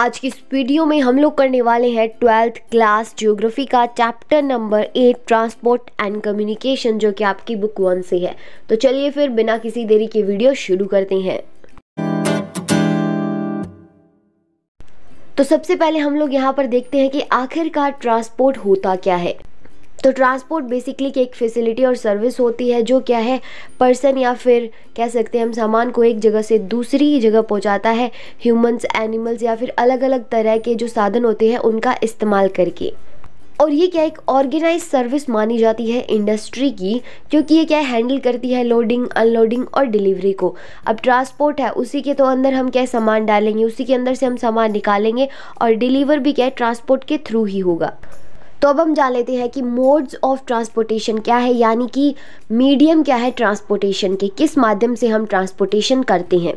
आज की इस वीडियो में हम लोग करने वाले हैं ट्वेल्थ क्लास जियोग्राफी का chapter number eight transport and communication जो कि आपकी बुक वन से है तो चलिए फिर बिना किसी देरी के वीडियो शुरू करते हैं तो सबसे पहले हम लोग यहाँ पर देखते हैं कि आखिरकार ट्रांसपोर्ट होता क्या है तो ट्रांसपोर्ट बेसिकली एक फैसिलिटी और सर्विस होती है जो क्या है पर्सन या फिर कह सकते हैं हम सामान को एक जगह से दूसरी जगह पहुंचाता है ह्यूमंस एनिमल्स या फिर अलग अलग तरह के जो साधन होते हैं उनका इस्तेमाल करके और ये क्या एक ऑर्गेनाइज सर्विस मानी जाती है इंडस्ट्री की क्योंकि ये क्या हैंडल करती है लोडिंग अनलोडिंग और डिलीवरी को अब ट्रांसपोर्ट है उसी के तो अंदर हम क्या सामान डालेंगे उसी के अंदर से हम सामान निकालेंगे और डिलीवर भी क्या ट्रांसपोर्ट के थ्रू ही होगा तो अब हम जान लेते हैं कि मोड्स ऑफ ट्रांसपोर्टेशन क्या है यानी कि मीडियम क्या है ट्रांसपोर्टेशन के किस माध्यम से हम ट्रांसपोर्टेशन करते हैं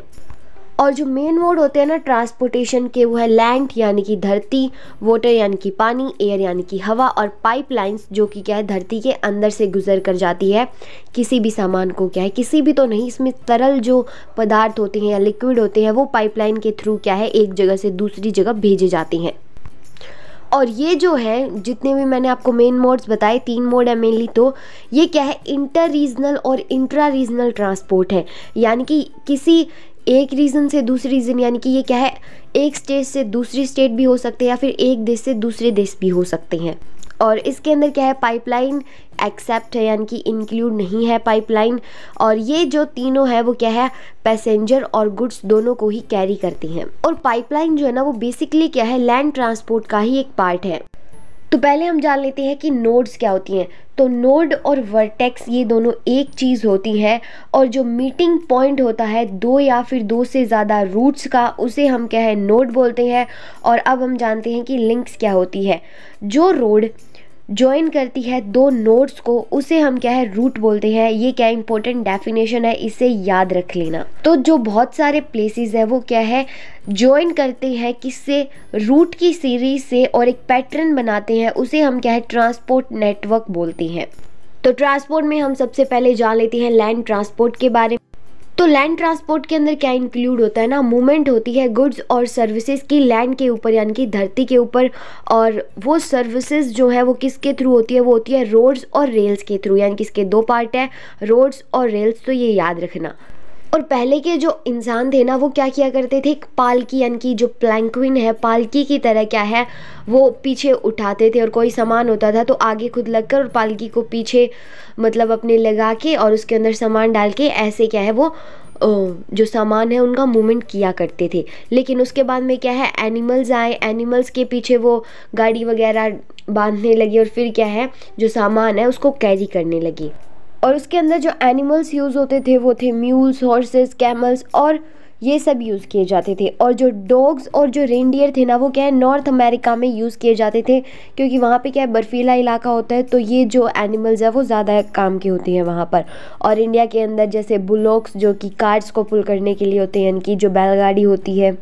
और जो मेन मोड होते हैं ना ट्रांसपोर्टेशन के वो है लैंड यानी कि धरती वाटर यानी कि पानी एयर यानी कि हवा और पाइपलाइंस जो कि क्या है धरती के अंदर से गुजर कर जाती है किसी भी सामान को क्या है किसी भी तो नहीं इसमें तरल जो पदार्थ होते हैं या लिक्विड होते हैं वो पाइपलाइन के थ्रू क्या है एक जगह से दूसरी जगह भेजे जाते हैं और ये जो है जितने भी मैंने आपको मेन मोड्स बताए तीन मोड है मेनली तो ये क्या है इंटर रीजनल और इंट्रा रीजनल ट्रांसपोर्ट है यानी कि किसी एक रीज़न से दूसरे रीज़न यानी कि ये क्या है एक स्टेट से दूसरी स्टेट भी हो सकते हैं या फिर एक देश से दूसरे देश भी हो सकते हैं और इसके अंदर क्या है पाइपलाइन एक्सेप्ट है यानी कि इंक्लूड नहीं है पाइपलाइन और ये जो तीनों है वो क्या है पैसेंजर और गुड्स दोनों को ही कैरी करती हैं और पाइपलाइन जो है ना वो बेसिकली क्या है लैंड ट्रांसपोर्ट का ही एक पार्ट है तो पहले हम जान लेते हैं कि नोड्स क्या होती हैं तो नोड और वर्टेक्स ये दोनों एक चीज़ होती हैं और जो मीटिंग पॉइंट होता है दो या फिर दो से ज़्यादा रूट्स का उसे हम क्या है नोड बोलते हैं और अब हम जानते हैं कि लिंक्स क्या होती है जो रोड ज्वाइन करती है दो नोड्स को उसे हम क्या है रूट बोलते हैं ये क्या इंपॉर्टेंट डेफिनेशन है इसे याद रख लेना तो जो बहुत सारे प्लेसेस है वो क्या है ज्वाइन करते हैं किससे रूट की सीरीज से और एक पैटर्न बनाते हैं उसे हम क्या है ट्रांसपोर्ट नेटवर्क बोलते हैं तो ट्रांसपोर्ट में हम सबसे पहले जान लेते हैं लैंड ट्रांसपोर्ट के बारे में तो लैंड ट्रांसपोर्ट के अंदर क्या इंक्लूड होता है ना मूवमेंट होती है गुड्स और सर्विसेज की लैंड के ऊपर यानी कि धरती के ऊपर और वो सर्विसेज जो है वो किसके थ्रू होती है वो होती है रोड्स और रेल्स के थ्रू यानी कि इसके दो पार्ट है रोड्स और रेल्स तो ये याद रखना और पहले के जो इंसान थे ना वो क्या किया करते थे एक पालकी यानी कि जो प्लैंक्विन है पालकी की तरह क्या है वो पीछे उठाते थे और कोई सामान होता था तो आगे खुद लगकर और पालकी को पीछे मतलब अपने लगा के और उसके अंदर सामान डाल के ऐसे क्या है वो जो सामान है उनका मूवमेंट किया करते थे लेकिन उसके बाद में क्या है एनिमल्स आए एनिमल्स के पीछे वो गाड़ी वगैरह बांधने लगी और फिर क्या है जो सामान है उसको कैरी करने लगी और उसके अंदर जो एनिमल्स यूज़ होते थे वो थे म्यूल्स हॉर्सेस कैमल्स और ये सब यूज़ किए जाते थे और जो डॉग्स और जो रेंडियर थे ना वो क्या है नॉर्थ अमेरिका में यूज़ किए जाते थे क्योंकि वहाँ पे क्या है बर्फ़ीला इलाका होता है तो ये जो एनिमल्स है वो ज़्यादा काम के होते हैं वहाँ पर और इंडिया के अंदर जैसे बुलॉक्स जो कि कार्ड्स को पुल करने के लिए होते हैं इनकी जो बैलगाड़ी होती है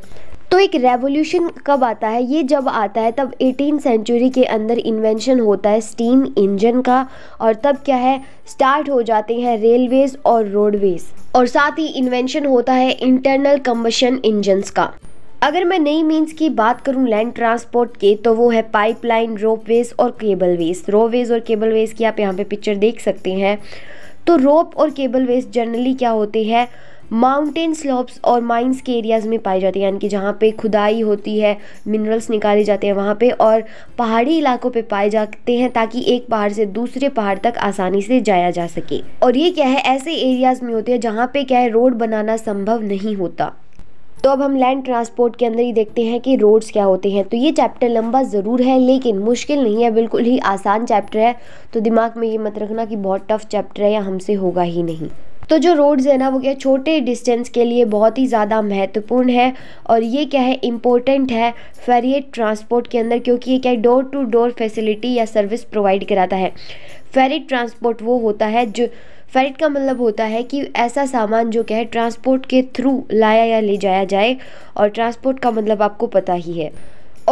तो एक रेवोल्यूशन कब आता है ये जब आता है तब एटीन सेंचुरी के अंदर इन्वेंशन होता है स्टीम इंजन का और तब क्या है स्टार्ट हो जाते हैं रेलवेज़ और रोडवेज़ और साथ ही इन्वेंशन होता है इंटरनल कम्बशन इंजन्स का अगर मैं नई मीन्स की बात करूं लैंड ट्रांसपोर्ट के तो वो है पाइपलाइन रोपवेज और केबलवेज रोपवेज और केबलवेज की आप यहाँ पे पिक्चर देख सकते हैं तो रोप और केबलवेज जनरली क्या होते हैं माउंटेन स्लोप्स और माइंस के एरियाज़ में पाई जाती है यानी कि जहाँ पे खुदाई होती है मिनरल्स निकाले जाते हैं वहाँ पे और पहाड़ी इलाकों पे पाए जाते हैं ताकि एक पहाड़ से दूसरे पहाड़ तक आसानी से जाया जा सके और ये क्या है ऐसे एरियाज़ में होते हैं जहाँ पे क्या है रोड बनाना संभव नहीं होता तो अब हम लैंड ट्रांसपोर्ट के अंदर ही देखते हैं कि रोड्स क्या होते हैं तो ये चैप्टर लंबा ज़रूर है लेकिन मुश्किल नहीं है बिल्कुल ही आसान चैप्टर है तो दिमाग में ये मत रखना कि बहुत टफ चैप्टर है या हमसे होगा ही नहीं तो जो रोड्स है ना वो क्या छोटे डिस्टेंस के लिए बहुत ही ज़्यादा महत्वपूर्ण है और ये क्या है इम्पोर्टेंट है फेरिएट ट्रांसपोर्ट के अंदर क्योंकि ये क्या है डोर टू डोर फैसिलिटी या सर्विस प्रोवाइड कराता है फेरिट ट्रांसपोर्ट वो होता है जो फेरिट का मतलब होता है कि ऐसा सामान जो क्या है ट्रांसपोर्ट के थ्रू लाया या ले जाया जाए और ट्रांसपोर्ट का मतलब आपको पता ही है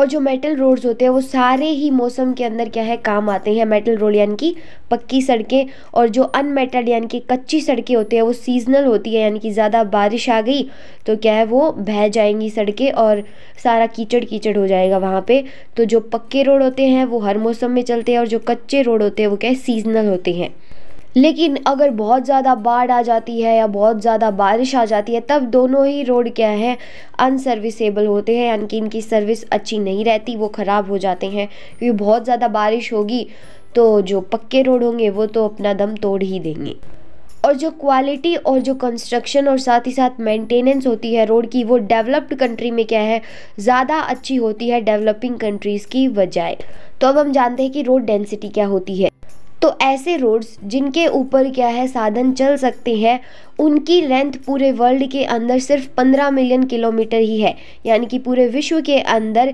और जो मेटल रोड्स होते हैं वो सारे ही मौसम के अंदर क्या है काम आते हैं मेटल रोड यानी कि पक्की सड़कें और जो अनमेटल यानी कि कच्ची सड़कें होती है वो सीजनल होती है यानी कि ज़्यादा बारिश आ गई तो क्या है वो बह जाएंगी सड़कें और सारा कीचड़ कीचड़ हो जाएगा वहाँ पर तो जो पक्के रोड होते हैं वो हर मौसम में चलते हैं और जो कच्चे रोड होते हैं वो क्या है सीजनल होते हैं लेकिन अगर बहुत ज़्यादा बाढ़ आ जाती है या बहुत ज़्यादा बारिश आ जाती है तब दोनों ही रोड क्या हैं अनसर्विसेबल होते हैं यानी कि इनकी सर्विस अच्छी नहीं रहती वो ख़राब हो जाते हैं क्योंकि बहुत ज़्यादा बारिश होगी तो जो पक्के रोड होंगे वो तो अपना दम तोड़ ही देंगे और जो क्वालिटी और जो कंस्ट्रक्शन और साथ ही साथ मेंटेनेंस होती है रोड की वो डेवलप्ड कंट्री में क्या है ज़्यादा अच्छी होती है डेवलपिंग कंट्रीज़ की बजाय तो अब हम जानते हैं कि रोड डेंसिटी क्या होती है तो ऐसे रोड्स जिनके ऊपर क्या है साधन चल सकते हैं उनकी लेंथ पूरे वर्ल्ड के अंदर सिर्फ 15 मिलियन किलोमीटर ही है यानी कि पूरे विश्व के अंदर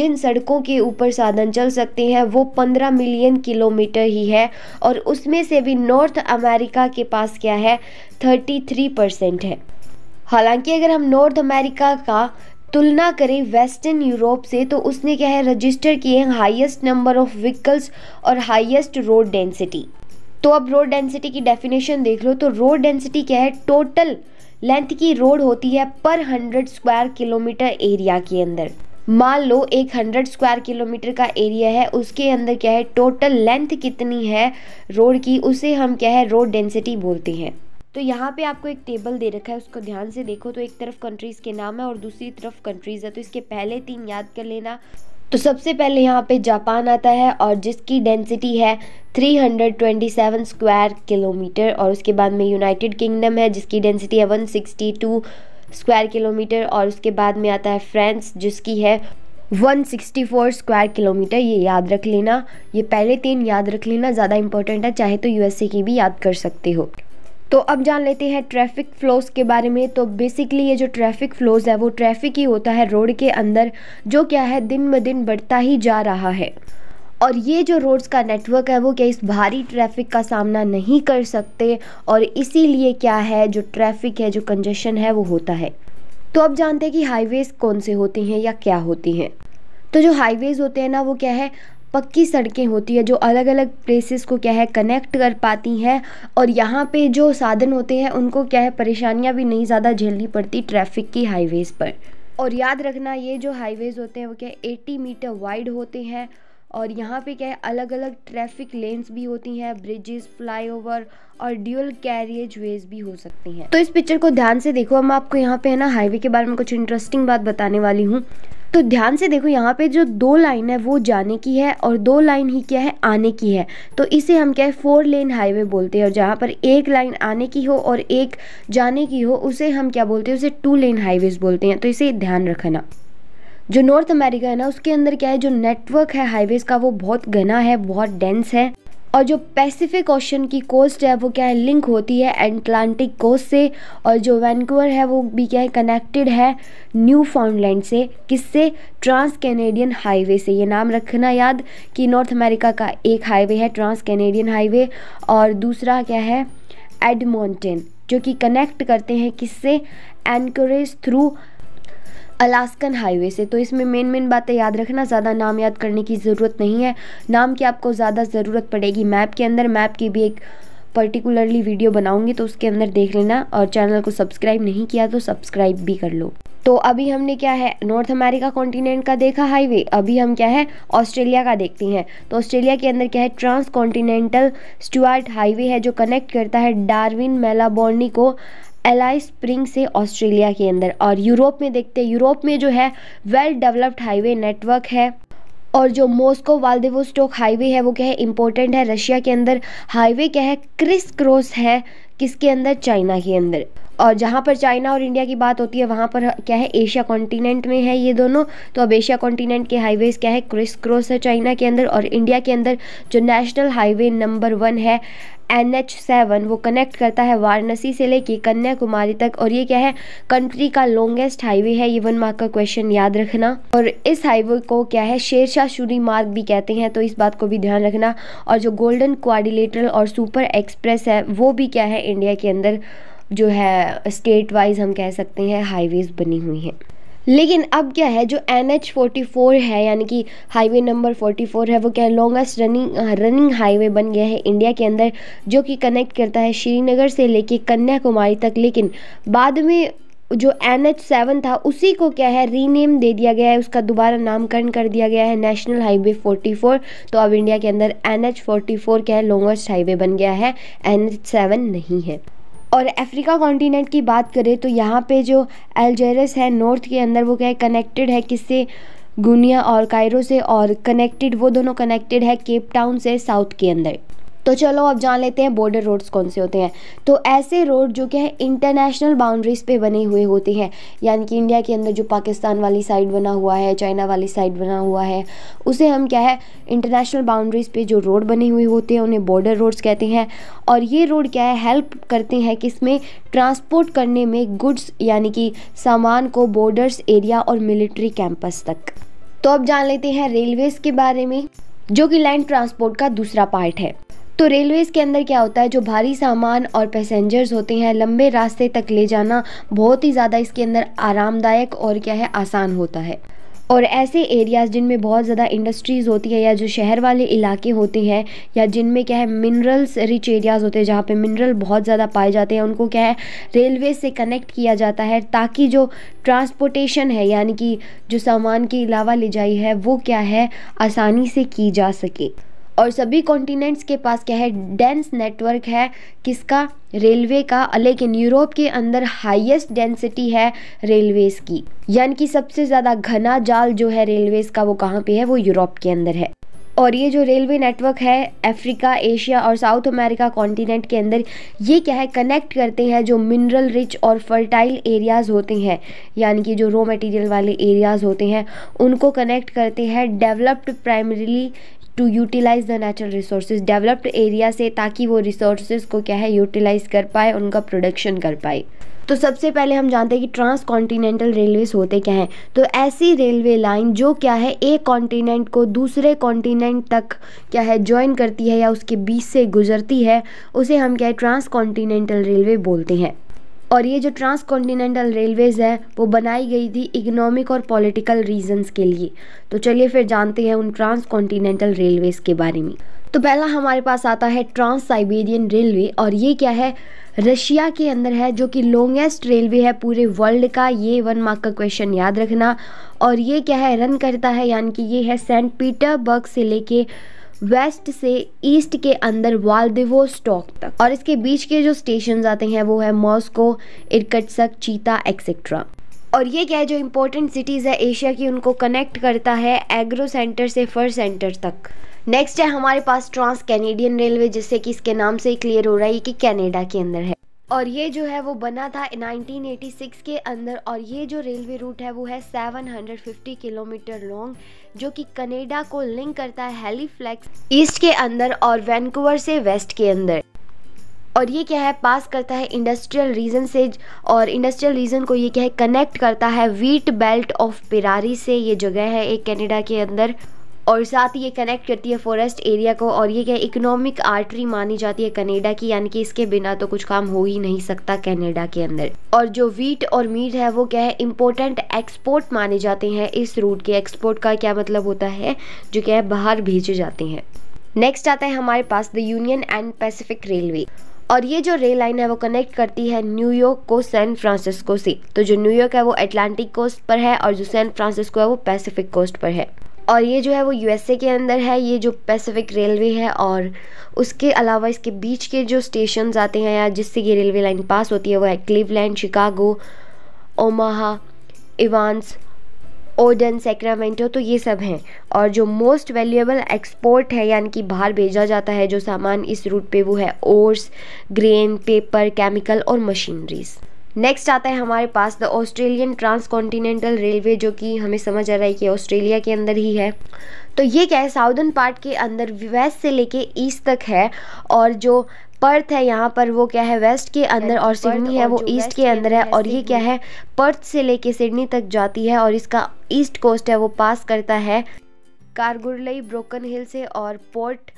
जिन सड़कों के ऊपर साधन चल सकते हैं वो 15 मिलियन किलोमीटर ही है और उसमें से भी नॉर्थ अमेरिका के पास क्या है 33 परसेंट है हालांकि अगर हम नॉर्थ अमेरिका का तुलना करें वेस्टर्न यूरोप से तो उसने क्या है रजिस्टर किए हैं हाइएस्ट नंबर ऑफ व्हीकल्स और हाइएस्ट रोड डेंसिटी तो अब रोड डेंसिटी की डेफिनेशन देख लो तो रोड डेंसिटी क्या है टोटल लेंथ की रोड होती है पर हंड्रेड स्क्वायर किलोमीटर एरिया के अंदर मान लो एक हंड्रेड स्क्वायर किलोमीटर का एरिया है उसके अंदर क्या है टोटल लेंथ कितनी है रोड की उसे हम क्या है रोड डेंसिटी बोलते हैं तो यहाँ पे आपको एक टेबल दे रखा है उसको ध्यान से देखो तो एक तरफ कंट्रीज़ के नाम है और दूसरी तरफ कंट्रीज़ है तो इसके पहले तीन याद कर लेना तो सबसे पहले यहाँ पे जापान आता है और जिसकी डेंसिटी है 327 स्क्वायर किलोमीटर और उसके बाद में यूनाइटेड किंगडम है जिसकी डेंसिटी है 162 स्क्वायर किलोमीटर और उसके बाद में आता है फ्रांस जिसकी है 164 स्क्वायर किलोमीटर ये याद रख लेना ये पहले तीन याद रख लेना ज़्यादा इंपॉर्टेंट है चाहे तो यूएसए की भी याद कर सकते हो तो अब जान लेते हैं ट्रैफिक फ्लोज़ के बारे में तो बेसिकली ये जो ट्रैफिक फ्लोज़ है वो ट्रैफिक ही होता है रोड के अंदर जो क्या है दिन ब दिन बढ़ता ही जा रहा है और ये जो रोड्स का नेटवर्क है वो क्या इस भारी ट्रैफिक का सामना नहीं कर सकते और इसीलिए क्या है जो ट्रैफिक है जो कंजेशन है वो होता है तो अब जानते हैं कि हाईवेज़ कौन से होती हैं या क्या होती हैं तो जो हाईवेज़ होते हैं ना वो क्या है पक्की सड़कें होती है जो अलग अलग प्लेसेस को क्या है कनेक्ट कर पाती हैं और यहाँ पे जो साधन होते हैं उनको क्या है परेशानियाँ भी नहीं ज़्यादा झेलनी पड़ती ट्रैफिक की हाईवेज़ पर और याद रखना ये जो हाईवेज़ होते हैं वो क्या है एटी मीटर वाइड होते हैं और यहाँ पे क्या है अलग अलग ट्रैफिक लेन्स भी होती हैं ब्रिजेस फ्लाईओवर और ड्यूअल कैरियज वेज भी हो सकती हैं तो इस पिक्चर को ध्यान से देखो मैं आपको यहाँ पे है ना हाईवे के बारे में कुछ इंटरेस्टिंग बात बताने वाली हूँ तो ध्यान से देखो यहाँ पे जो दो लाइन है वो जाने की है और दो लाइन ही क्या है आने की है तो इसे हम क्या है फोर लेन हाईवे बोलते हैं और जहाँ पर एक लाइन आने की हो और एक जाने की हो उसे हम क्या बोलते हैं उसे टू लेन हाईवेज़ बोलते हैं तो इसे ध्यान रखना जो नॉर्थ अमेरिका है ना उसके अंदर क्या है जो नेटवर्क है हाईवेज़ का वो बहुत घना है बहुत डेंस है और जो पैसिफिक ओशन की कोस्ट है वो क्या है लिंक होती है एटलांटिक कोस्ट से और जो वैनकूवर है वो भी क्या है कनेक्टेड है न्यू फाउंडलैंड से किससे ट्रांस कैनेडियन हाईवे से ये नाम रखना याद कि नॉर्थ अमेरिका का एक हाईवे है ट्रांस कैनेडियन हाईवे और दूसरा क्या है एडमोंटेन जो कि कनेक्ट करते हैं किससे एनकरेज थ्रू अलास्कन हाईवे से तो इसमें मेन मेन बातें याद रखना ज़्यादा नाम याद करने की ज़रूरत नहीं है नाम की आपको ज़्यादा ज़रूरत पड़ेगी मैप के अंदर मैप की भी एक पर्टिकुलरली वीडियो बनाऊंगी तो उसके अंदर देख लेना और चैनल को सब्सक्राइब नहीं किया तो सब्सक्राइब भी कर लो तो अभी हमने क्या है नॉर्थ अमेरिका कॉन्टिनेंट का देखा हाईवे अभी हम क्या है ऑस्ट्रेलिया का देखते हैं तो ऑस्ट्रेलिया के अंदर क्या है ट्रांस कॉन्टिनेंटल स्टुअर्ट हाईवे है जो कनेक्ट करता है डार्विन मेलाबोर्नी को एलाई स्प्रिंग से ऑस्ट्रेलिया के अंदर और यूरोप में देखते हैं यूरोप में जो है वेल डेवलप्ड हाईवे नेटवर्क है और जो मॉस्को वाल्दिवोस्टोक हाईवे है वो क्या है इम्पोर्टेंट है रशिया के अंदर हाईवे क्या है क्रिस क्रॉस है किसके अंदर चाइना के अंदर और जहाँ पर चाइना और इंडिया की बात होती है वहाँ पर क्या है एशिया कॉन्टिनेंट में है ये दोनों तो अब एशिया कॉन्टिनेंट के हाईवेज़ क्या है क्रिस क्रॉस है चाइना के अंदर और इंडिया के अंदर जो नेशनल हाईवे नंबर वन है एन एच सेवन वो कनेक्ट करता है वाराणसी से लेके कन्याकुमारी तक और ये क्या है कंट्री का लॉन्गेस्ट हाईवे है ये वन मार्क का क्वेश्चन याद रखना और इस हाईवे को क्या है शेरशाह शूरी मार्ग भी कहते हैं तो इस बात को भी ध्यान रखना और जो गोल्डन क्वारिलेटरल और सुपर एक्सप्रेस है वो भी क्या है इंडिया के अंदर जो है स्टेट वाइज हम कह सकते हैं हाईवेज़ बनी हुई हैं लेकिन अब क्या है जो एन एच फोर्टी फोर है यानी कि हाईवे नंबर फोर्टी फोर है वो क्या है लॉन्गेस्ट रनिंग रनिंग हाईवे बन गया है इंडिया के अंदर जो कि कनेक्ट करता है श्रीनगर से लेके कन्याकुमारी तक लेकिन बाद में जो एन एच सेवन था उसी को क्या है रीनेम दे दिया गया है उसका दोबारा नामकरण कर दिया गया है नेशनल हाईवे फोर्टी फ़ोर तो अब इंडिया के अंदर एन एच फोर्टी फोर क्या है लॉन्गेस्ट हाईवे बन गया है एन एच सेवन नहीं है और अफ्रीका कॉन्टीनेंट की बात करें तो यहाँ पे जो अल्जेरस है नॉर्थ के अंदर वो क्या है कनेक्टेड है किससे गुनिया और कायरो से और कनेक्टेड वो दोनों कनेक्टेड है केप टाउन से साउथ के अंदर तो चलो अब जान लेते हैं बॉर्डर रोड्स कौन से होते हैं तो ऐसे रोड जो क्या है इंटरनेशनल बाउंड्रीज़ पे बने हुए होते हैं यानी कि इंडिया के अंदर जो पाकिस्तान वाली साइड बना हुआ है चाइना वाली साइड बना हुआ है उसे हम क्या है इंटरनेशनल बाउंड्रीज़ पे जो रोड बने हुए होते हैं उन्हें बॉर्डर रोड्स कहते हैं और ये रोड क्या है हेल्प करते हैं कि इसमें ट्रांसपोर्ट करने में गुड्स यानी कि सामान को बॉर्डर्स एरिया और मिलिट्री कैंपस तक तो अब जान लेते हैं रेलवेज़ के बारे में जो कि लैंड ट्रांसपोर्ट का दूसरा पार्ट है तो रेलवेज़ के अंदर क्या होता है जो भारी सामान और पैसेंजर्स होते हैं लंबे रास्ते तक ले जाना बहुत ही ज़्यादा इसके अंदर आरामदायक और क्या है आसान होता है और ऐसे एरियाज़ जिनमें बहुत ज़्यादा इंडस्ट्रीज़ होती है या जो शहर वाले इलाके होते हैं या जिनमें क्या है मिनरल्स रिच एरियाज़ होते हैं जहाँ पे मिनरल बहुत ज़्यादा पाए जाते हैं उनको क्या है रेलवे से कनेक्ट किया जाता है ताकि जो ट्रांसपोर्टेशन है यानी कि जो सामान के अलावा ले जाई है वो क्या है आसानी से की जा सके और सभी कॉन्टिनेंट्स के पास क्या है डेंस नेटवर्क है किसका रेलवे का लेकिन यूरोप के अंदर हाईएस्ट डेंसिटी है रेलवेज़ की यानी कि सबसे ज़्यादा घना जाल जो है रेलवेज़ का वो कहाँ पे है वो यूरोप के अंदर है और ये जो रेलवे नेटवर्क है अफ्रीका एशिया और साउथ अमेरिका कॉन्टिनेंट के अंदर ये क्या है कनेक्ट करते हैं जो मिनरल रिच और फर्टाइल एरियाज़ होते हैं यानी कि जो रॉ मटेरियल वाले एरियाज़ होते हैं उनको कनेक्ट करते हैं developed primarily to utilise the natural resource developed area से ताकि वो रिसोर्स को क्या है यूटिलाइज़ कर पाए उनका प्रोडक्शन कर पाए तो सबसे पहले हम जानते हैं कि ट्रांस कॉन्टीनेंटल रेलवेज होते क्या हैं तो ऐसी रेलवे लाइन जो क्या है एक कॉन्टीनेंट को दूसरे कॉन्टीनेंट तक क्या है ज्वाइन करती है या उसके बीच से गुजरती है उसे हम क्या है ट्रांस कॉन्टीनेंटल रेलवे बोलते हैं और ये जो ट्रांस कॉन्टिनेंटल रेलवेज़ है वो बनाई गई थी इकोनॉमिक और पॉलिटिकल रीजंस के लिए तो चलिए फिर जानते हैं उन ट्रांस कॉन्टिनेंटल रेलवेज़ के बारे में तो पहला हमारे पास आता है ट्रांस साइबेरियन रेलवे और ये क्या है रशिया के अंदर है जो कि लॉन्गेस्ट रेलवे है पूरे वर्ल्ड का ये वन मार्क का क्वेश्चन याद रखना और ये क्या है रन करता है यानी कि ये है सेंट पीटरबर्ग से लेके वेस्ट से ईस्ट के अंदर वालदिवो स्टॉक तक और इसके बीच के जो स्टेशन आते हैं वो है मॉस्को इरकटसक चीता एक्सेट्रा और ये क्या है जो इम्पोर्टेंट सिटीज़ है एशिया की उनको कनेक्ट करता है एग्रो सेंटर से फर सेंटर तक नेक्स्ट है हमारे पास ट्रांस कैनेडियन रेलवे जिससे कि इसके नाम से ही क्लियर हो रहा है कि कैनेडा के अंदर है और ये जो है वो बना था 1986 के अंदर और ये जो रेलवे रूट है वो है 750 किलोमीटर लॉन्ग जो कि कनेडा को लिंक करता है हेलीफ्लेक्स ईस्ट के अंदर और वैनकूवर से वेस्ट के अंदर और ये क्या है पास करता है इंडस्ट्रियल रीजन से और इंडस्ट्रियल रीजन को ये क्या है कनेक्ट करता है वीट बेल्ट ऑफ पिरारी से ये जगह है एक कनाडा के अंदर और साथ ही ये कनेक्ट करती है फॉरेस्ट एरिया को और ये क्या इकोनॉमिक आर्टरी मानी जाती है कनेडा की यानी कि इसके बिना तो कुछ काम हो ही नहीं सकता कनेडा के अंदर और जो वीट और मीट है वो क्या है इम्पोर्टेंट एक्सपोर्ट माने जाते हैं इस रूट के एक्सपोर्ट का क्या मतलब होता है जो क्या है बाहर भेजे जाते हैं नेक्स्ट आता है हमारे पास the Union and Pacific railway और ये जो रेल लाइन है वो कनेक्ट करती है न्यूयॉर्क को सैन फ्रांसिस्को से तो जो न्यूयॉर्क है वो अटलांटिक कोस्ट पर है और जो सैन फ्रांसिस्को है वो पैसिफिक कोस्ट पर है और ये जो है वो यू एस ए के अंदर है ये जो पैसिफिक रेलवे है और उसके अलावा इसके बीच के जो स्टेशन आते हैं या जिससे ये रेलवे लाइन पास होती है वो है Cleveland Chicago Omaha Evans Ogden Sacramento तो ये सब हैं और जो मोस्ट वैल्यूएबल एक्सपोर्ट है यानी कि बाहर भेजा जाता है जो सामान इस रूट पे वो है ओर्स ग्रेन पेपर केमिकल और मशीनरीज़ नेक्स्ट आता है हमारे पास the Australian transcontinental railway जो कि हमें समझ आ रहा है कि ऑस्ट्रेलिया के अंदर ही है तो ये क्या है साउदर्न पार्ट के अंदर वेस्ट से लेके ईस्ट तक है और जो पर्थ है यहाँ पर वो क्या है वेस्ट के अंदर और सिडनी है वो ईस्ट के अंदर है और ये क्या है पर्थ से लेके सिडनी तक जाती है और इसका ईस्ट कोस्ट है वो पास करता है कारगुरलई ब्रोकन हिल से और पोर्ट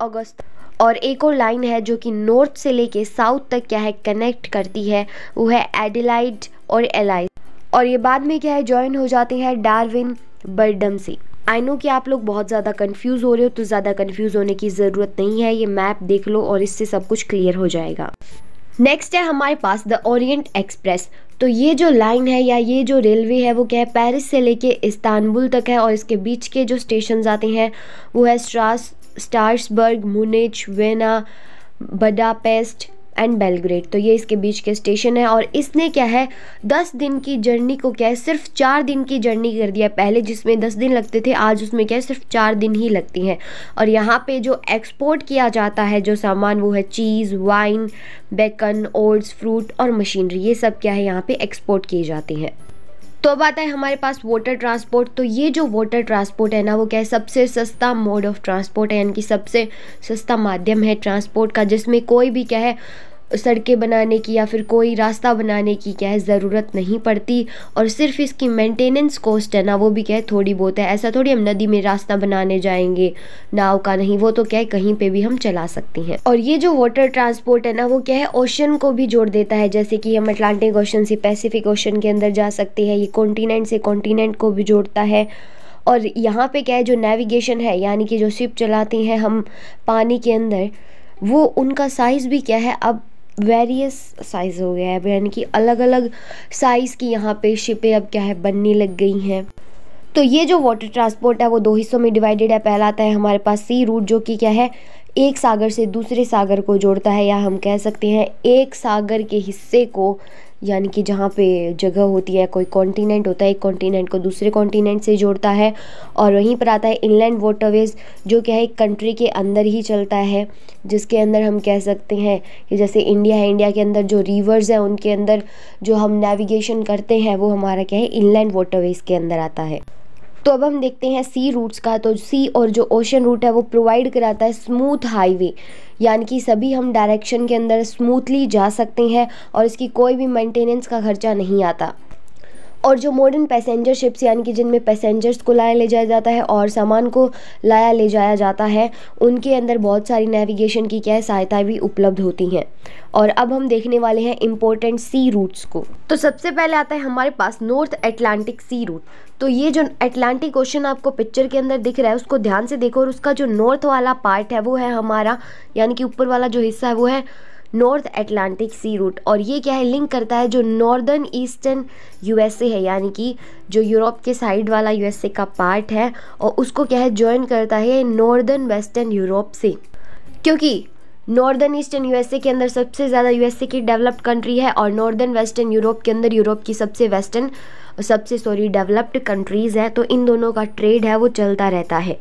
अगस्त और एक और लाइन है जो कि नॉर्थ से लेके साउथ तक क्या है कनेक्ट करती है वो है एडिलाइड और एलाइड और ये बाद में क्या है ज्वाइन हो जाते हैं डार्विन बर्डम से आई नो कि आप लोग बहुत ज़्यादा कंफ्यूज हो रहे हो तो ज़्यादा कंफ्यूज होने की ज़रूरत नहीं है ये मैप देख लो और इससे सब कुछ क्लियर हो जाएगा नेक्स्ट है हमारे पास द ओरिएंट एक्सप्रेस तो ये जो लाइन है या ये जो रेलवे है वो क्या है पेरिस से लेके इस्तानबुल तक है और इसके बीच के जो स्टेशन आते हैं वो है स्ट्रास Strasbourg Munich Vienna Budapest and Belgrade तो ये इसके बीच के स्टेशन है और इसने क्या है दस दिन की जर्नी को क्या है सिर्फ चार दिन की जर्नी कर दिया पहले जिसमें दस दिन लगते थे आज उसमें क्या है सिर्फ चार दिन ही लगती हैं और यहाँ पे जो एक्सपोर्ट किया जाता है जो सामान वो है cheese wine bacon oats fruit और मशीनरी ये सब क्या है यहाँ पर एक्सपोर्ट किए जाती हैं तो अब आता है हमारे पास वाटर ट्रांसपोर्ट तो ये जो वाटर ट्रांसपोर्ट है ना वो क्या है सबसे सस्ता मोड ऑफ ट्रांसपोर्ट है यानी कि सबसे सस्ता माध्यम है ट्रांसपोर्ट का जिसमें कोई भी क्या है सड़कें बनाने की या फिर कोई रास्ता बनाने की क्या है ज़रूरत नहीं पड़ती और सिर्फ इसकी मेंटेनेंस कॉस्ट है ना वो भी क्या है थोड़ी बहुत है ऐसा थोड़ी हम नदी में रास्ता बनाने जाएंगे नाव का नहीं वो तो क्या है कहीं पे भी हम चला सकते हैं और ये जो वाटर ट्रांसपोर्ट है ना वो क्या है ओशन को भी जोड़ देता है जैसे कि हम अटलांटिक ओशन से पैसिफिक ओशन के अंदर जा सकते हैं ये कॉन्टीनेंट से कॉन्टीनेंट को भी जोड़ता है और यहाँ पर क्या है जो नेविगेशन है यानी कि जो शिप चलाती हैं हम पानी के अंदर वो उनका साइज़ भी क्या है अब वेरियस साइज़ हो गया है यानी कि अलग अलग साइज़ की यहाँ पे शिपें अब क्या है बनने लग गई हैं तो ये जो वाटर ट्रांसपोर्ट है वो दो हिस्सों में डिवाइडेड है पहला आता है हमारे पास सी रूट जो कि क्या है एक सागर से दूसरे सागर को जोड़ता है या हम कह सकते हैं एक सागर के हिस्से को यानी कि जहाँ पे जगह होती है कोई कॉन्टिनेंट होता है एक कॉन्टिनेंट को दूसरे कॉन्टिनेंट से जोड़ता है और वहीं पर आता है इनलैंड वाटरवेज जो क्या है एक कंट्री के अंदर ही चलता है जिसके अंदर हम कह सकते हैं कि जैसे इंडिया है इंडिया के अंदर जो रिवर्स हैं उनके अंदर जो हम नेविगेशन करते हैं वो हमारा क्या है इनलैंड वाटरवेज के अंदर आता है तो अब हम देखते हैं सी रूट्स का तो सी और जो ओशन रूट है वो प्रोवाइड कराता है स्मूथ हाईवे यानी कि सभी हम डायरेक्शन के अंदर स्मूथली जा सकते हैं और इसकी कोई भी मेंटेनेंस का खर्चा नहीं आता और जो मॉडर्न पैसेंजर शिप्स यानी कि जिनमें पैसेंजर्स को लाया ले जाया जाता है और सामान को लाया ले जाया जाता है उनके अंदर बहुत सारी नेविगेशन की क्या सहायताएँ सहायता भी उपलब्ध होती हैं और अब हम देखने वाले हैं इम्पोर्टेंट सी रूट्स को तो सबसे पहले आता है हमारे पास नॉर्थ एटलांटिक सी रूट तो ये जो एटलांटिक ओशन आपको पिक्चर के अंदर दिख रहा है उसको ध्यान से देखो और उसका जो नॉर्थ वाला पार्ट है वो है हमारा यानी कि ऊपर वाला जो हिस्सा है वो है नॉर्थ एटलांटिक सी रूट और ये क्या है लिंक करता है जो नॉर्दर्न ईस्टर्न यूएसए है यानी कि जो यूरोप के साइड वाला यूएसए का पार्ट है और उसको क्या है ज्वाइन करता है नॉर्दर्न वेस्टर्न यूरोप से क्योंकि नॉर्दर्न ईस्टर्न यूएसए के अंदर सबसे ज़्यादा यूएसए की डेवलप्ड कंट्री है और नॉर्दर्न वेस्टर्न यूरोप के अंदर यूरोप की सबसे वेस्टर्न सबसे सॉरी डेवलप्ड कंट्रीज़ हैं तो इन दोनों का ट्रेड है वो चलता रहता है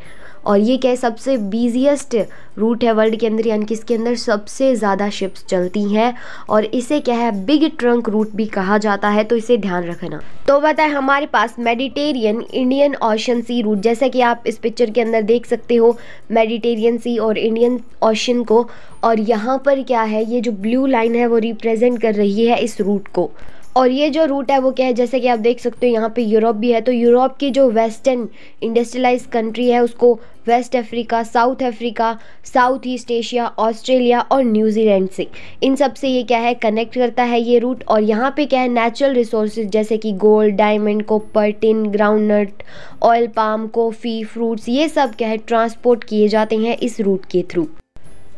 और ये क्या है सबसे बिजिएस्ट रूट है वर्ल्ड के अंदर यानी कि इसके अंदर सबसे ज़्यादा शिप्स चलती हैं और इसे क्या है बिग ट्रंक रूट भी कहा जाता है तो इसे ध्यान रखना तो बताए हमारे पास Mediterranean Indian Ocean sea route जैसा कि आप इस पिक्चर के अंदर देख सकते हो मेडिटेरियन सी और इंडियन ओशन को और यहाँ पर क्या है ये जो ब्लू लाइन है वो रिप्रेजेंट कर रही है इस रूट को और ये जो रूट है वो क्या है जैसे कि आप देख सकते हो यहाँ पे यूरोप भी है तो यूरोप की जो वेस्टर्न इंडस्ट्रियलाइज कंट्री है उसको West Africa South Africa South East Asia Australia और न्यूजीलैंड से इन सब से ये क्या है कनेक्ट करता है ये रूट और यहाँ पे क्या है नेचुरल रिसोर्सेज जैसे कि gold diamond copper tin groundnut oil palm coffee fruits ये सब क्या है ट्रांसपोर्ट किए जाते हैं इस रूट के थ्रू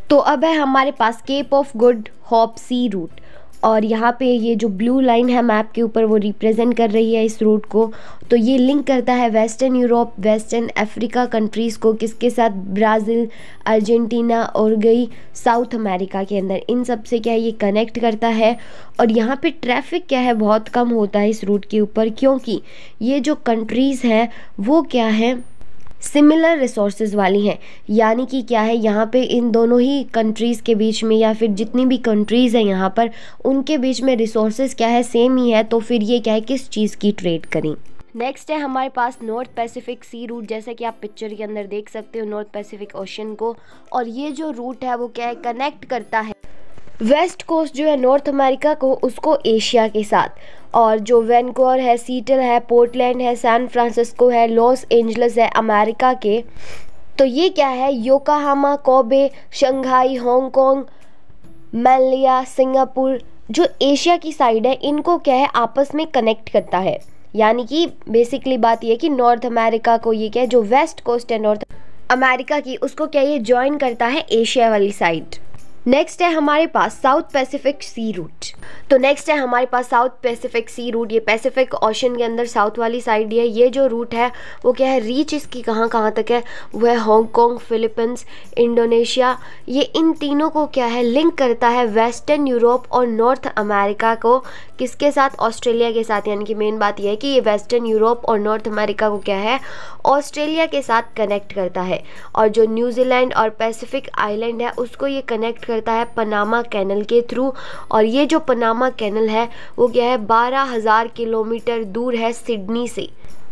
तो अब है हमारे पास Cape of Good Hope sea route और यहाँ पे ये जो ब्लू लाइन है मैप के ऊपर वो रिप्रेजेंट कर रही है इस रूट को तो ये लिंक करता है western Europe western Africa countries को किसके साथ ब्राज़ील अर्जेंटीना और गई साउथ अमेरिका के अंदर इन सब से क्या है ये कनेक्ट करता है और यहाँ पे ट्रैफिक क्या है बहुत कम होता है इस रूट के ऊपर क्योंकि ये जो कंट्रीज़ हैं वो क्या है सिमिलर रिसोर्सेज वाली हैं यानी कि क्या है यहाँ पे इन दोनों ही कंट्रीज़ के बीच में या फिर जितनी भी कंट्रीज़ हैं यहाँ पर उनके बीच में रिसोर्सेज क्या है सेम ही है तो फिर ये क्या है किस चीज़ की ट्रेड करें नेक्स्ट है हमारे पास नॉर्थ पैसिफिक सी रूट जैसे कि आप पिक्चर के अंदर देख सकते हो नॉर्थ पैसिफिक ओशन को और ये जो रूट है वो क्या है कनेक्ट करता है वेस्ट कोस्ट जो है नॉर्थ अमेरिका को उसको एशिया के साथ और जो वैनकोर है सीटल है पोर्टलैंड है सैन फ्रांसिस्को है लॉस एंजल्स है अमेरिका के तो ये क्या है Yokohama Kobe Shanghai Hong Kong Manila Singapore जो एशिया की साइड है इनको क्या है आपस में कनेक्ट करता है यानी कि बेसिकली बात यह है कि नॉर्थ अमेरिका को ये क्या है जो वेस्ट कोस्ट है नॉर्थ अमेरिका की उसको क्या ये ज्वाइन करता है एशिया वाली साइड नेक्स्ट है हमारे पास साउथ पैसिफिक सी रूट तो नेक्स्ट है हमारे पास साउथ पैसिफिक सी रूट ये पैसिफिक ओशन के अंदर साउथ वाली साइड है ये जो रूट है वो क्या है रीच इसकी कहाँ कहाँ तक है वो है हांगकॉन्ग फिलीपींस इंडोनेशिया ये इन तीनों को क्या है लिंक करता है वेस्टर्न यूरोप और नॉर्थ अमेरिका को किसके साथ ऑस्ट्रेलिया के साथ यानी कि मेन बात यह है कि ये वेस्टर्न यूरोप और नॉर्थ अमेरिका को क्या है ऑस्ट्रेलिया के साथ कनेक्ट करता है और जो न्यूजीलैंड और पैसिफिक आइलैंड है उसको ये कनेक्ट कर करता है पनामा कैनल के थ्रू और ये जो पनामा कैनल है वो क्या है बारह हज़ार किलोमीटर दूर है सिडनी से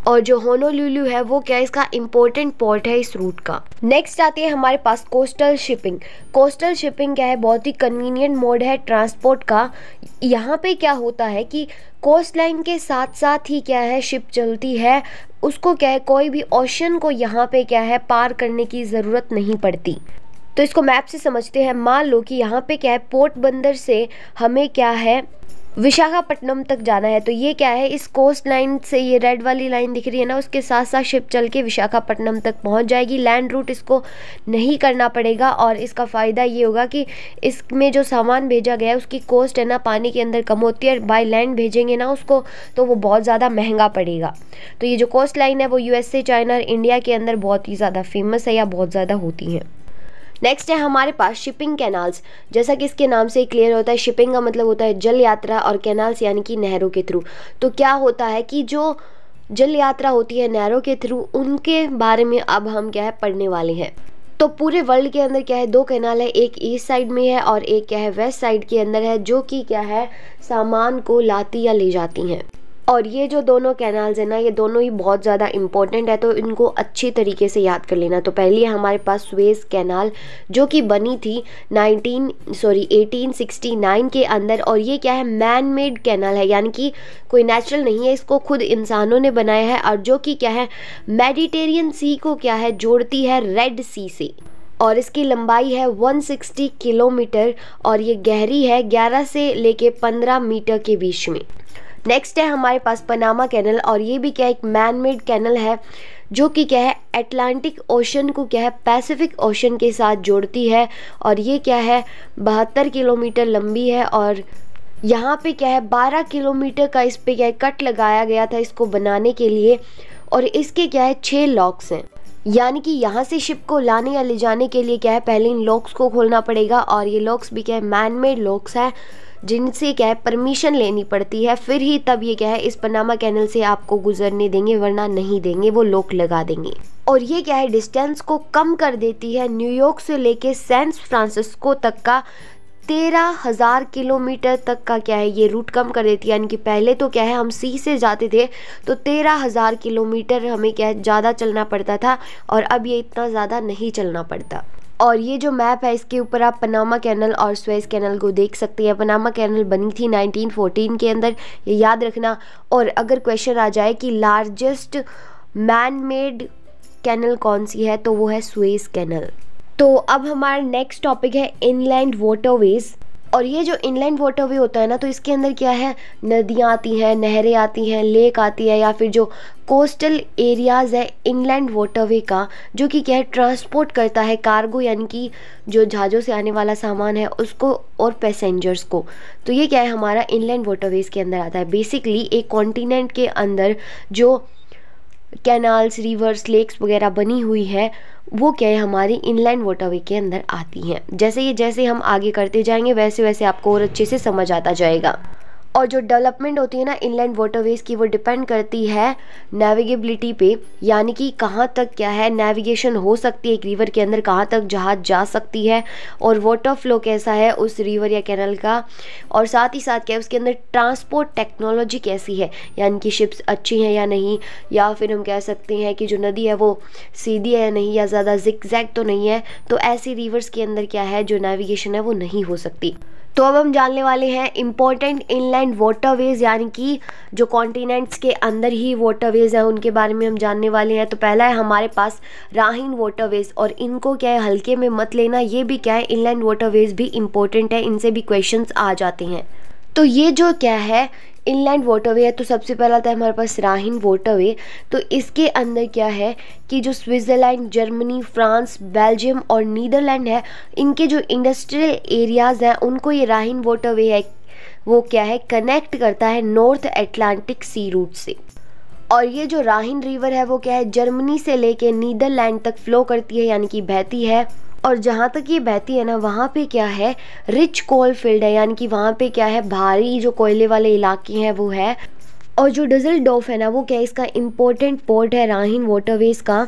और जो होनोलुलु है वो क्या है इसका इम्पोर्टेंट पोर्ट है इस रूट का नेक्स्ट आती है हमारे पास कोस्टल शिपिंग कोस्टल शिपिंग क्या है बहुत ही कन्वीनियंट मोड है ट्रांसपोर्ट का यहाँ पे क्या होता है कि कोस्ट लाइन के साथ साथ ही क्या है शिप चलती है उसको क्या है कोई भी ओशन को यहाँ पे क्या है पार करने की ज़रूरत नहीं पड़ती तो इसको मैप से समझते हैं मान लो कि यहाँ पे क्या है पोर्ट बंदर से हमें क्या है विशाखापट्टनम तक जाना है तो ये क्या है इस कोस्ट लाइन से ये रेड वाली लाइन दिख रही है ना उसके साथ साथ शिप चल के विशाखापट्टनम तक पहुंच जाएगी लैंड रूट इसको नहीं करना पड़ेगा और इसका फ़ायदा ये होगा कि इसमें जो सामान भेजा गया है उसकी कोस्ट है ना पानी के अंदर कम होती है बाई लैंड भेजेंगे ना उसको तो वो बहुत ज़्यादा महंगा पड़ेगा तो ये जो कोस्ट लाइन है वो ए चाइना और इंडिया के अंदर बहुत ही ज़्यादा फेमस है या बहुत ज़्यादा होती हैं नेक्स्ट है हमारे पास शिपिंग कैनाल्स जैसा कि इसके नाम से क्लियर होता है शिपिंग का मतलब होता है जल यात्रा और कैनाल्स यानी कि नहरों के थ्रू तो क्या होता है कि जो जल यात्रा होती है नहरों के थ्रू उनके बारे में अब हम क्या है पढ़ने वाले हैं तो पूरे वर्ल्ड के अंदर क्या है दो कैनाल है एक ईस्ट साइड में है और एक क्या है वेस्ट साइड के अंदर है जो कि क्या है सामान को लाती या ले जाती हैं और ये जो दोनों कैनाल्स हैं ना ये दोनों ही बहुत ज़्यादा इम्पोर्टेंट है तो इनको अच्छे तरीके से याद कर लेना तो पहली है हमारे पास स्वेज कैनाल जो कि बनी थी 19 सॉरी 1869 के अंदर और ये क्या है मैन मेड कैनाल है यानी कि कोई नेचुरल नहीं है इसको खुद इंसानों ने बनाया है और जो कि क्या है मेडिटेरियन सी को क्या है जोड़ती है रेड सी से और इसकी लंबाई है 160 किलोमीटर और ये गहरी है 11 से लेके 15 मीटर के बीच में नेक्स्ट है हमारे पास पनामा कैनल और ये भी क्या है एक मैन मेड कैनल है जो कि क्या है एटलांटिक ओशन को क्या है पैसिफिक ओशन के साथ जोड़ती है और ये क्या है बहत्तर किलोमीटर लंबी है और यहाँ पे क्या है 12 किलोमीटर का इस पे क्या है कट लगाया गया था इसको बनाने के लिए और इसके क्या है छः लॉक्स हैं यानी कि यहाँ से शिप को लाने या ले जाने के लिए क्या है पहले इन लॉक्स को खोलना पड़ेगा और ये लॉक्स भी क्या है मैन मेड लॉक्स है जिनसे क्या है परमिशन लेनी पड़ती है फिर ही तब ये क्या है इस पनामा कैनल से आपको गुजरने देंगे वरना नहीं देंगे वो लोक लगा देंगे और ये क्या है डिस्टेंस को कम कर देती है न्यूयॉर्क से लेके सैन फ्रांसिस्को तक का तेरह हज़ार किलोमीटर तक का क्या है ये रूट कम कर देती है यानी कि पहले तो क्या है हम सी से जाते थे तो तेरह हज़ार किलोमीटर हमें क्या है ज़्यादा चलना पड़ता था और अब ये इतना ज़्यादा नहीं चलना पड़ता और ये जो मैप है इसके ऊपर आप पनामा कैनल और स्वेज कैनल को देख सकते हैं पनामा कैनल बनी थी 1914 के अंदर ये याद रखना और अगर क्वेश्चन आ जाए कि लार्जेस्ट मैन मेड कैनल कौन सी है तो वो है स्वेज कैनल तो अब हमारा नेक्स्ट टॉपिक है इनलैंड वाटरवेज और ये जो वाटर वाटरवे होता है ना तो इसके अंदर क्या है नदियाँ आती हैं नहरें आती हैं लेक आती है या फिर जो कोस्टल एरियाज़ है इनलैंड वाटरवे का जो कि क्या है ट्रांसपोर्ट करता है कार्गो यानी कि जो जहाज़ों से आने वाला सामान है उसको और पैसेंजर्स को तो ये क्या है हमारा इनलैंड वाटरवेज़ के अंदर आता है बेसिकली एक कॉन्टीनेंट के अंदर जो कैनाल्स रिवर्स लेक्स वगैरह बनी हुई है वो क्या है हमारी इनलैंड वाटरवे के अंदर आती हैं जैसे ये जैसे हम आगे करते जाएंगे वैसे वैसे आपको और अच्छे से समझ आता जाएगा और जो डेवलपमेंट होती है ना इनलैंड वाटरवेज की वो डिपेंड करती है नेविगेबिलिटी पे यानी कि कहाँ तक क्या है नेविगेशन हो सकती है एक रिवर के अंदर कहाँ तक जहाज़ जा सकती है और वाटर फ्लो कैसा है उस रिवर या कैनल का और साथ ही साथ क्या है उसके अंदर ट्रांसपोर्ट टेक्नोलॉजी कैसी है यानी कि शिप्स अच्छी हैं या नहीं या फिर हम कह सकते हैं कि जो नदी है वो सीधी है या नहीं या ज़्यादा जिक तो नहीं है तो ऐसी रिवर्स के अंदर क्या है जो नेविगेशन है वो नहीं हो सकती तो अब हम जानने वाले हैं इम्पोर्टेंट इनलैंड वाटरवेज यानी कि जो कॉन्टिनेंट्स के अंदर ही वाटरवेज हैं उनके बारे में हम जानने वाले हैं तो पहला है हमारे पास राहिन वाटरवेज और इनको क्या है हल्के में मत लेना ये भी क्या है इनलैंड वाटरवेज भी इम्पोर्टेंट है इनसे भी क्वेश्चन आ जाते हैं तो ये जो क्या है इनलैंड वाटरवे है तो सबसे पहला था हमारे पास राहिन वाटरवे तो इसके अंदर क्या है कि जो स्विट्ज़रलैंड जर्मनी फ्रांस बेल्जियम और नीदरलैंड है इनके जो इंडस्ट्रियल एरियाज़ हैं उनको ये राहिन वाटरवे है वो क्या है कनेक्ट करता है नॉर्थ एटलांटिक सी रूट से और ये जो राहिन रिवर है वो क्या है जर्मनी से लेके नीदरलैंड तक फ्लो करती है यानी कि बहती है और जहाँ तक ये बहती है ना वहाँ पे क्या है रिच कोल फील्ड है यानी कि वहाँ पे क्या है भारी जो कोयले वाले इलाके हैं वो है और जो डजल डोफ है ना वो क्या है इसका इम्पोर्टेंट पोर्ट है राहिन वाटरवेज का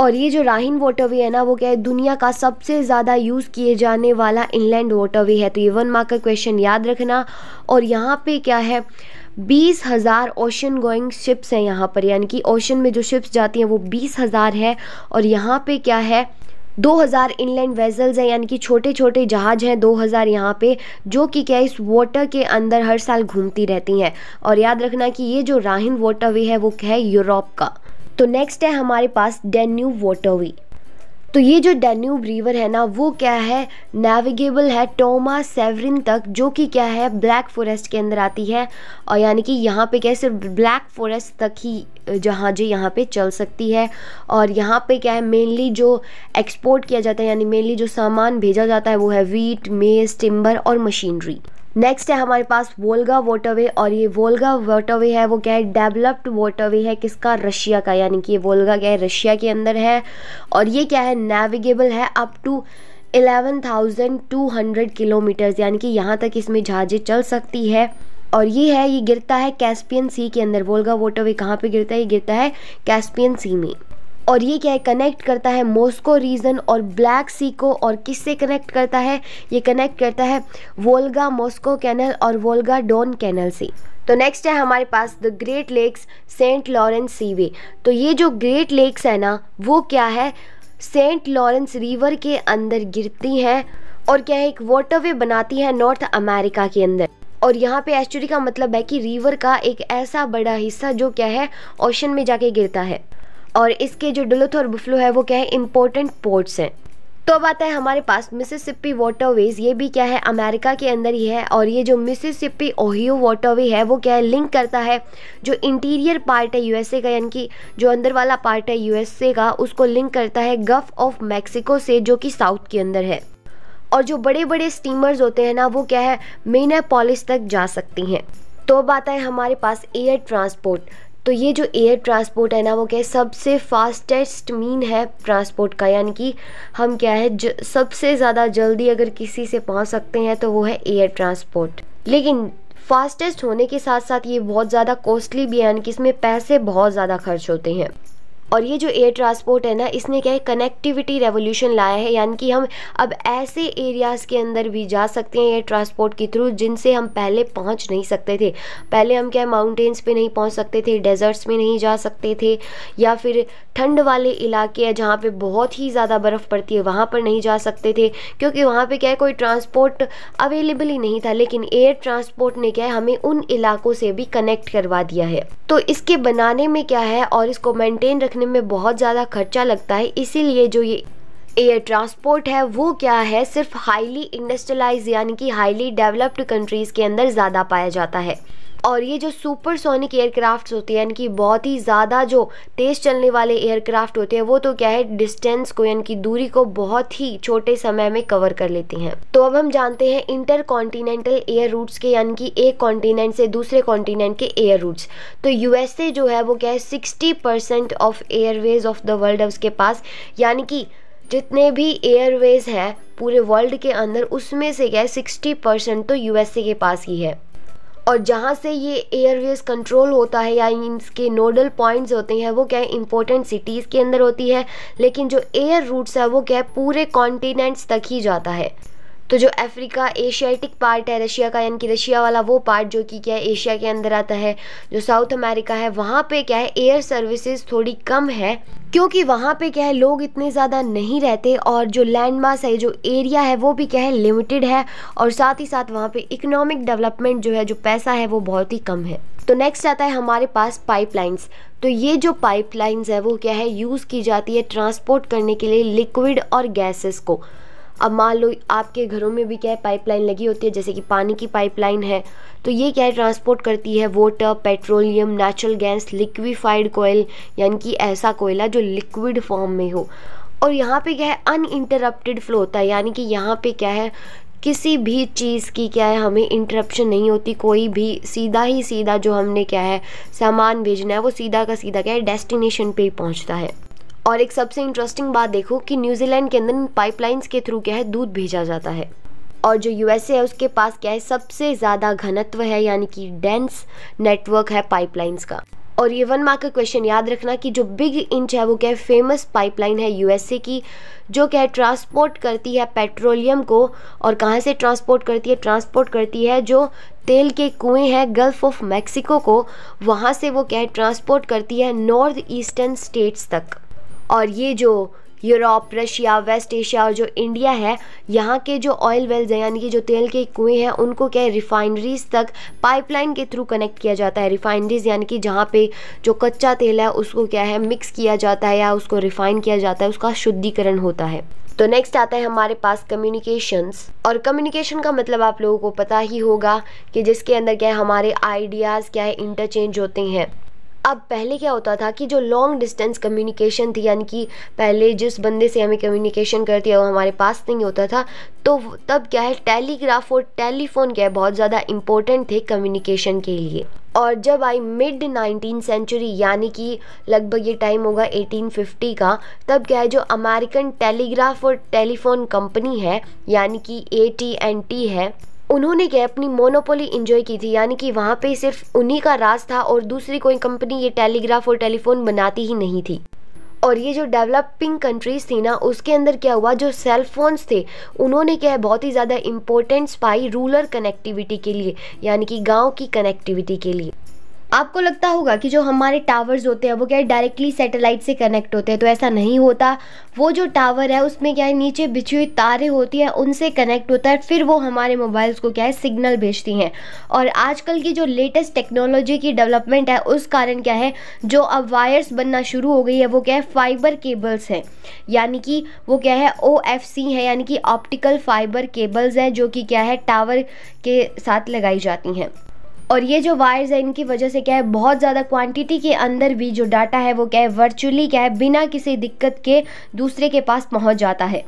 और ये जो राहिन वाटरवे है ना वो क्या है दुनिया का सबसे ज़्यादा यूज़ किए जाने वाला इनलैंड वाटरवे है तो ये वन मार्क का क्वेश्चन याद रखना और यहाँ पे क्या है बीस हज़ार ओशन गोइंग शिप्स हैं यहाँ पर यानी कि ओशन में जो शिप्स जाती हैं वो बीस हज़ार है और यहाँ पे क्या है 2000 इनलैंड वेजल्स हैं यानी कि छोटे छोटे जहाज़ हैं 2000 यहाँ पे जो कि क्या इस वाटर के अंदर हर साल घूमती रहती हैं और याद रखना कि ये जो राहिन वाटरवे है वो है यूरोप का तो नेक्स्ट है हमारे पास डेन्यू वाटरवे तो ये जो डेन्यूब रिवर है ना वो क्या है नेविगेबल है टोमा सेवरिन तक जो कि क्या है ब्लैक फॉरेस्ट के अंदर आती है और यानी कि यहाँ पे क्या है सिर्फ ब्लैक फॉरेस्ट तक ही जहाज़ें यहाँ पे चल सकती है और यहाँ पे क्या है मेनली जो एक्सपोर्ट किया जाता है यानी मेनली जो सामान भेजा जाता है वो है वीट मेज़ टिम्बर और मशीनरी नेक्स्ट है हमारे पास वोल्गा वाटरवे और ये वोल्गा वाटरवे है वो क्या है डेवलप्ड वाटरवे है किसका रशिया का यानी कि ये वोल्गा क्या है रशिया के अंदर है और ये क्या है नेविगेबल है अप टू 11,200 किलोमीटर्स यानी कि यहाँ तक इसमें जहाज़ें चल सकती है और ये है ये गिरता है कैस्पियन सी के अंदर वोल्गा वाटरवे कहाँ पे गिरता है ये गिरता है कैस्पियन सी में और ये क्या है कनेक्ट करता है मोस्को रीजन और ब्लैक सी को और किससे कनेक्ट करता है ये कनेक्ट करता है वोल्गा मॉस्को कैनल और वोल्गा डॉन कैनल से तो नेक्स्ट है हमारे पास the Great Lakes Saint Lawrence seaway तो ये जो ग्रेट लेक्स है ना वो क्या है सेंट लॉरेंस रिवर के अंदर गिरती हैं और क्या है एक वाटरवे बनाती है नॉर्थ अमेरिका के अंदर और यहाँ पे एस्चुरी का मतलब है कि रिवर का एक ऐसा बड़ा हिस्सा जो क्या है ओशन में जाके गिरता है और इसके जो डुलुथ और बुफलो है वो क्या है इम्पोर्टेंट पोर्ट्स हैं तो अब आता है हमारे पास मिसिसिपी वाटरवेज ये भी क्या है अमेरिका के अंदर ही है और ये जो मिसिसिपी ओहियो वाटरवे है वो क्या है लिंक करता है जो इंटीरियर पार्ट है यूएसए का यानी कि जो अंदर वाला पार्ट है यूएसए का उसको लिंक करता है गफ ऑफ मैक्सिको से जो कि साउथ के अंदर है और जो बड़े बड़े स्टीमर्स होते हैं ना वो क्या है मेनापोलिस तक जा सकती हैं तो अब आता है हमारे पास एयर ट्रांसपोर्ट तो ये जो एयर ट्रांसपोर्ट है ना वो क्या है सबसे फास्टेस्ट मीन है ट्रांसपोर्ट का यानी कि हम क्या है सबसे ज़्यादा जल्दी अगर किसी से पहुंच सकते हैं तो वो है एयर ट्रांसपोर्ट लेकिन फास्टेस्ट होने के साथ साथ ये बहुत ज़्यादा कॉस्टली भी है यानी कि इसमें पैसे बहुत ज़्यादा खर्च होते हैं और ये जो एयर ट्रांसपोर्ट है ना इसने क्या है कनेक्टिविटी रेवोल्यूशन लाया है यानी कि हम अब ऐसे एरियाज़ के अंदर भी जा सकते हैं एयर ट्रांसपोर्ट के थ्रू जिनसे हम पहले पहुंच नहीं सकते थे पहले हम क्या है माउंटेन्स पे नहीं पहुंच सकते थे डेजर्ट्स में नहीं जा सकते थे या फिर ठंड वाले इलाके हैं जहाँ पर बहुत ही ज़्यादा बर्फ़ पड़ती है वहाँ पर नहीं जा सकते थे क्योंकि वहाँ पर क्या है कोई ट्रांसपोर्ट अवेलेबल ही नहीं था लेकिन एयर ट्रांसपोर्ट ने क्या है हमें उन इलाकों से भी कनेक्ट करवा दिया है तो इसके बनाने में क्या है और इसको मेंटेन रखने करने में बहुत ज़्यादा खर्चा लगता है इसीलिए जो ये एयर ट्रांसपोर्ट है वो क्या है सिर्फ हाईली इंडस्ट्रियलाइज यानी कि हाईली डेवलप्ड कंट्रीज़ के अंदर ज़्यादा पाया जाता है और ये जो सुपरसोनिक एयरक्राफ्ट होते हैं यानी कि बहुत ही ज़्यादा जो तेज़ चलने वाले एयरक्राफ्ट होते हैं वो तो क्या है डिस्टेंस को यानी कि दूरी को बहुत ही छोटे समय में कवर कर लेते हैं तो अब हम जानते हैं इंटर कॉन्टीनेंटल एयर रूट्स के यानी कि एक कॉन्टीनेंट से दूसरे कॉन्टीनेंट के एयर रूट्स तो यू जो है वो क्या है sixty percent of airways of the world है उसके पास यानी कि जितने भी एयरवेज हैं पूरे वर्ल्ड के अंदर उसमें से क्या है सिक्सटी परसेंट तो यूएसए के पास ही है और जहाँ से ये एयरवेज कंट्रोल होता है या इनके नोडल पॉइंट्स होते हैं वो क्या है इंपॉर्टेंट सिटीज़ के अंदर होती है लेकिन जो एयर रूट्स है वो क्या है पूरे कॉन्टिनेंट्स तक ही जाता है तो जो अफ्रीका एशियाटिक पार्ट है रशिया का यानी कि रशिया वाला वो पार्ट जो कि क्या है एशिया के अंदर आता है जो साउथ अमेरिका है वहाँ पे क्या है एयर सर्विसेज थोड़ी कम है क्योंकि वहाँ पे क्या है लोग इतने ज़्यादा नहीं रहते और जो लैंड मास है जो एरिया है वो भी क्या है लिमिटेड है और साथ ही साथ वहाँ पर इकोनॉमिक डेवलपमेंट जो है जो पैसा है वो बहुत ही कम है तो नेक्स्ट आता है हमारे पास पाइपलाइंस तो ये जो पाइपलाइंस है वो क्या है यूज़ की जाती है ट्रांसपोर्ट करने के लिए लिक्विड और गैसेस को अब मान लो आपके घरों में भी क्या है पाइपलाइन लगी होती है जैसे कि पानी की पाइपलाइन है तो ये क्या है ट्रांसपोर्ट करती है water petroleum natural gas liquefied कोयल यानी कि ऐसा कोयला जो लिक्विड फॉर्म में हो और यहाँ पे क्या है अनइंटरप्टेड फ्लो होता है यानी कि यहाँ पे क्या है किसी भी चीज़ की क्या है हमें इंटरप्शन नहीं होती कोई भी सीधा ही सीधा जो हमने क्या है सामान भेजना है वो सीधा का सीधा क्या है डेस्टिनेशन पे ही पहुँचता है और एक सबसे इंटरेस्टिंग बात देखो कि न्यूजीलैंड के अंदर पाइपलाइंस के थ्रू क्या है दूध भेजा जाता है और जो यूएसए है उसके पास क्या है सबसे ज़्यादा घनत्व है यानी कि डेंस नेटवर्क है पाइपलाइंस का और ये वन मार्क का क्वेश्चन याद रखना कि जो बिग इंच है वो क्या है फेमस पाइपलाइन है यूएसए की जो क्या है ट्रांसपोर्ट करती है पेट्रोलियम को और कहाँ से ट्रांसपोर्ट करती है ट्रांसपोर्ट करती है जो तेल के कुएं हैं गल्फ ऑफ मैक्सिको को वहाँ से वो क्या है ट्रांसपोर्ट करती है नॉर्थ ईस्टर्न स्टेट्स तक और ये जो यूरोप रशिया वेस्ट एशिया और जो इंडिया है यहाँ के जो ऑयल वेल्स हैं यानी कि जो तेल के कुएँ हैं उनको क्या है रिफाइनरीज तक पाइपलाइन के थ्रू कनेक्ट किया जाता है रिफाइनरीज यानी कि जहाँ पे जो कच्चा तेल है उसको क्या है मिक्स किया जाता है या उसको रिफाइन किया जाता है उसका शुद्धिकरण होता है तो नेक्स्ट आता है हमारे पास कम्युनिकेशंस और कम्युनिकेशन का मतलब आप लोगों को पता ही होगा कि जिसके अंदर क्या है हमारे आइडियाज़ क्या है इंटरचेंज होते हैं अब पहले क्या होता था कि जो लॉन्ग डिस्टेंस कम्युनिकेशन थी यानी कि पहले जिस बंदे से हमें कम्युनिकेशन करती है वो हमारे पास नहीं होता था तो तब क्या है टेलीग्राफ और टेलीफोन क्या है बहुत ज़्यादा इम्पोर्टेंट थे कम्युनिकेशन के लिए और जब आई मिड नाइनटीन सेंचुरी यानी कि लगभग ये टाइम होगा 1850 का तब क्या है जो अमेरिकन टेलीग्राफ और टेलीफोन कंपनी है यानी कि ए टी टी एन है उन्होंने क्या अपनी मोनोपोली इन्जॉय की थी यानी कि वहाँ पे सिर्फ उन्हीं का राज था और दूसरी कोई कंपनी ये टेलीग्राफ और टेलीफोन बनाती ही नहीं थी और ये जो डेवलपिंग कंट्रीज़ थी ना उसके अंदर क्या हुआ जो सेल फोन्स थे उन्होंने क्या है बहुत ही ज़्यादा इम्पोर्टेंस पाई रूरल कनेक्टिविटी के लिए यानी कि गांव की कनेक्टिविटी के लिए आपको लगता होगा कि जो हमारे टावर्स होते हैं वो क्या है डायरेक्टली सैटेलाइट से कनेक्ट होते हैं तो ऐसा नहीं होता वो जो टावर है उसमें क्या है नीचे बिछी हुई तारें होती हैं उनसे कनेक्ट होता है फिर वो हमारे मोबाइल्स को क्या है सिग्नल भेजती हैं और आजकल की जो लेटेस्ट टेक्नोलॉजी की डेवलपमेंट है उस कारण क्या है जो अब वायर्स बनना शुरू हो गई है वो क्या है फाइबर केबल्स हैं यानी कि वो क्या है ओ एफ़ सी है यानी कि ऑप्टिकल फाइबर केबल्स हैं जो कि क्या है टावर के साथ लगाई जाती हैं और ये जो वायर्स है इनकी वजह से क्या है बहुत ज़्यादा क्वांटिटी के अंदर भी जो डाटा है वो क्या है वर्चुअली क्या है बिना किसी दिक्कत के दूसरे के पास पहुंच जाता है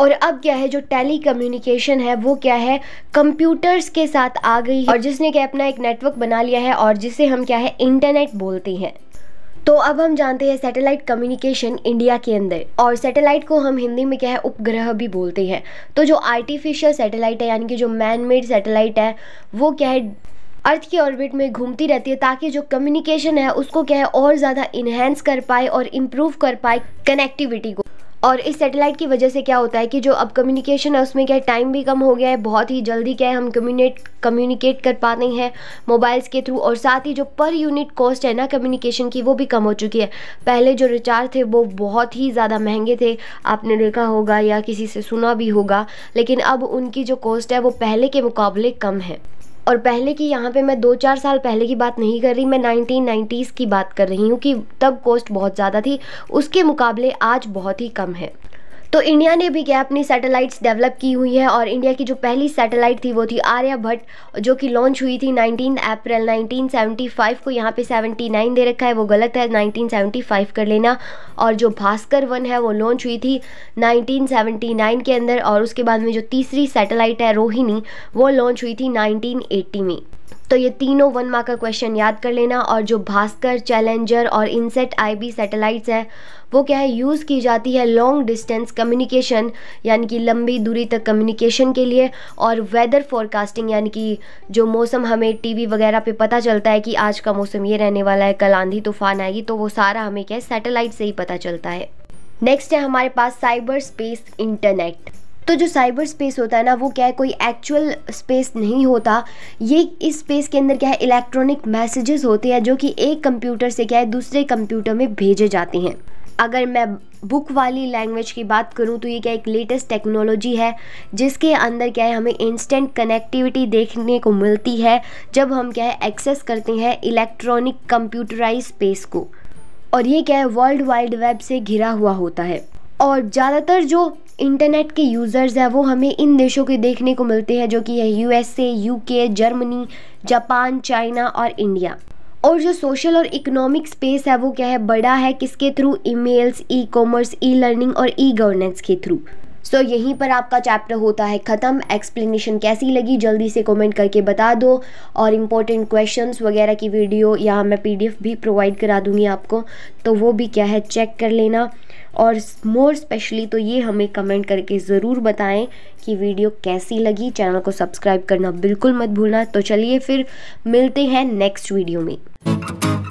और अब क्या है जो टेली कम्युनिकेशन है वो क्या है कंप्यूटर्स के साथ आ गई और जिसने क्या अपना एक नेटवर्क बना लिया है और जिसे हम क्या है इंटरनेट बोलते हैं तो अब हम जानते हैं सैटेलाइट कम्युनिकेशन इंडिया के अंदर और सैटेलाइट को हम हिंदी में क्या है उपग्रह भी बोलते हैं तो जो आर्टिफिशियल सैटेलाइट है यानी कि जो मैन मेड सैटेलाइट है वो क्या है अर्थ की ऑर्बिट में घूमती रहती है ताकि जो कम्युनिकेशन है उसको क्या है और ज़्यादा इन्हेंस कर पाए और इम्प्रूव कर पाए कनेक्टिविटी को और इस सैटेलाइट की वजह से क्या होता है कि जो अब कम्युनिकेशन है उसमें क्या है टाइम भी कम हो गया है बहुत ही जल्दी क्या है हम कम्युनिकेट कम्युनिकेट कर पाते हैं मोबाइल्स के थ्रू और साथ ही जो पर यूनिट कॉस्ट है ना कम्युनिकेशन की वो भी कम हो चुकी है पहले जो रिचार्ज थे वो बहुत ही ज़्यादा महंगे थे आपने देखा होगा या किसी से सुना भी होगा लेकिन अब उनकी जो कॉस्ट है वो पहले के मुकाबले कम है और पहले की यहाँ पे मैं दो चार साल पहले की बात नहीं कर रही मैं नाइनटीन नाइन्टीज़ की बात कर रही हूँ कि तब कॉस्ट बहुत ज़्यादा थी उसके मुकाबले आज बहुत ही कम है तो इंडिया ने भी क्या अपनी सैटेलाइट्स डेवलप की हुई है और इंडिया की जो पहली सैटेलाइट थी वो थी आर्यभट्ट जो कि लॉन्च हुई थी 19 अप्रैल 1975 को यहाँ पे 79 दे रखा है वो गलत है 1975 कर लेना और जो भास्कर वन है वो लॉन्च हुई थी 1979 के अंदर और उसके बाद में जो तीसरी सैटेलाइट है रोहिणी वो लॉन्च हुई थी 1980 में तो ये तीनों वन मार्क का क्वेश्चन याद कर लेना और जो भास्कर चैलेंजर और इनसेट आईबी सैटेलाइट्स हैं वो क्या है यूज़ की जाती है लॉन्ग डिस्टेंस कम्युनिकेशन यानी कि लंबी दूरी तक कम्युनिकेशन के लिए और वेदर फोरकास्टिंग यानी कि जो मौसम हमें टीवी वगैरह पे पता चलता है कि आज का मौसम ये रहने वाला है कल आंधी तूफान आएगी तो वो सारा हमें क्या है सैटेलाइट से ही पता चलता है नेक्स्ट है हमारे पास साइबर स्पेस इंटरनेट तो जो साइबर स्पेस होता है ना वो क्या है कोई एक्चुअल स्पेस नहीं होता ये इस स्पेस के अंदर क्या है इलेक्ट्रॉनिक मैसेजेस होते हैं जो कि एक कंप्यूटर से क्या है दूसरे कंप्यूटर में भेजे जाते हैं अगर मैं बुक वाली लैंग्वेज की बात करूं तो ये क्या एक लेटेस्ट टेक्नोलॉजी है जिसके अंदर क्या है हमें इंस्टेंट कनेक्टिविटी देखने को मिलती है जब हम क्या है एक्सेस करते हैं इलेक्ट्रॉनिक कंप्यूटराइज स्पेस को और ये क्या है वर्ल्ड वाइड वेब से घिरा हुआ होता है और ज़्यादातर जो इंटरनेट के यूज़र्स हैं वो हमें इन देशों के देखने को मिलते हैं जो कि है U K Germany Japan China और इंडिया और जो सोशल और इकोनॉमिक स्पेस है वो क्या है बड़ा है किसके through emails e commerce e learning और ई गवर्नेंस के थ्रू सो so, यहीं पर आपका चैप्टर होता है ख़त्म एक्सप्लेनेशन कैसी लगी जल्दी से कमेंट करके बता दो और इम्पोर्टेंट क्वेश्चंस वगैरह की वीडियो या मैं पीडीएफ भी प्रोवाइड करा दूँगी आपको तो वो भी क्या है चेक कर लेना और मोर स्पेशली तो ये हमें कमेंट करके ज़रूर बताएं कि वीडियो कैसी लगी चैनल को सब्सक्राइब करना बिल्कुल मत भूलना तो चलिए फिर मिलते हैं नेक्स्ट वीडियो में